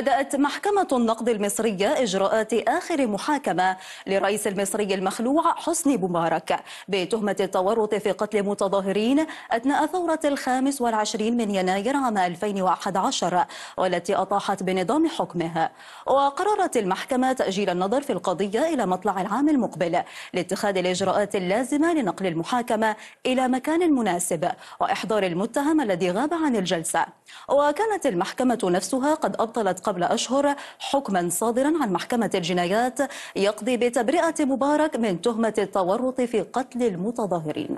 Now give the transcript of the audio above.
بدأت محكمة النقد المصرية إجراءات آخر محاكمة لرئيس المصري المخلوع حسني مبارك بتهمة التورط في قتل متظاهرين أثناء ثورة الخامس والعشرين من يناير عام 2011 والتي أطاحت بنظام حكمه وقررت المحكمة تأجيل النظر في القضية إلى مطلع العام المقبل لاتخاذ الإجراءات اللازمة لنقل المحاكمة إلى مكان مناسب وإحضار المتهم الذي غاب عن الجلسة وكانت المحكمة نفسها قد أبطلت قبل أشهر حكما صادرا عن محكمة الجنايات يقضي بتبرئة مبارك من تهمة التورط في قتل المتظاهرين